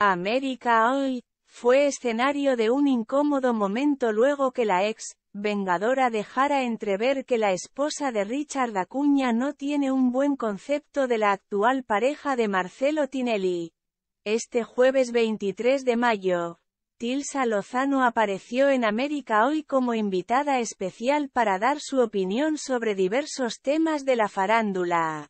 América Hoy, fue escenario de un incómodo momento luego que la ex, Vengadora dejara entrever que la esposa de Richard Acuña no tiene un buen concepto de la actual pareja de Marcelo Tinelli. Este jueves 23 de mayo, Tilsa Lozano apareció en América Hoy como invitada especial para dar su opinión sobre diversos temas de la farándula.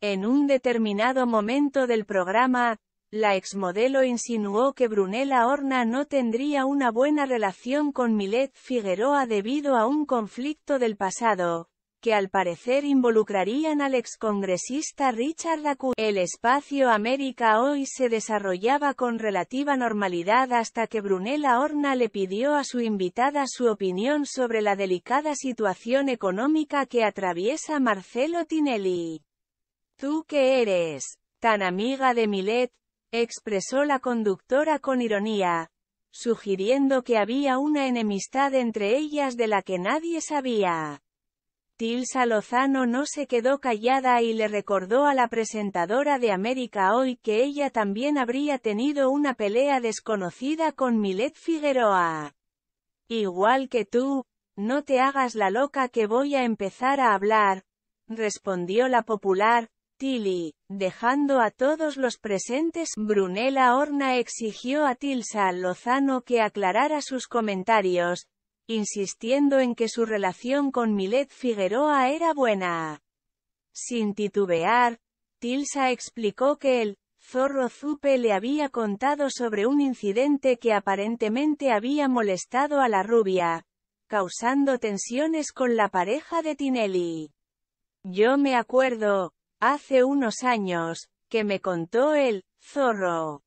En un determinado momento del programa, la exmodelo insinuó que Brunella Horna no tendría una buena relación con Milet Figueroa debido a un conflicto del pasado, que al parecer involucrarían al excongresista Richard Lacour. El espacio América Hoy se desarrollaba con relativa normalidad hasta que Brunella Horna le pidió a su invitada su opinión sobre la delicada situación económica que atraviesa Marcelo Tinelli. ¿Tú qué eres? Tan amiga de Milet, expresó la conductora con ironía, sugiriendo que había una enemistad entre ellas de la que nadie sabía. Tilsa Lozano no se quedó callada y le recordó a la presentadora de América Hoy que ella también habría tenido una pelea desconocida con Milet Figueroa. Igual que tú, no te hagas la loca que voy a empezar a hablar, respondió la popular, Tilly, dejando a todos los presentes, Brunella Horna exigió a Tilsa Lozano que aclarara sus comentarios, insistiendo en que su relación con Milet Figueroa era buena. Sin titubear, Tilsa explicó que el zorro Zupe le había contado sobre un incidente que aparentemente había molestado a la rubia, causando tensiones con la pareja de Tinelli. Yo me acuerdo, hace unos años, que me contó el zorro.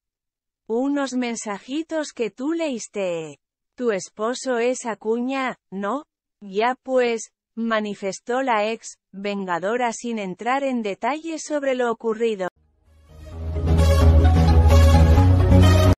Unos mensajitos que tú leíste. Tu esposo es Acuña, ¿no? Ya pues, manifestó la ex, vengadora sin entrar en detalles sobre lo ocurrido.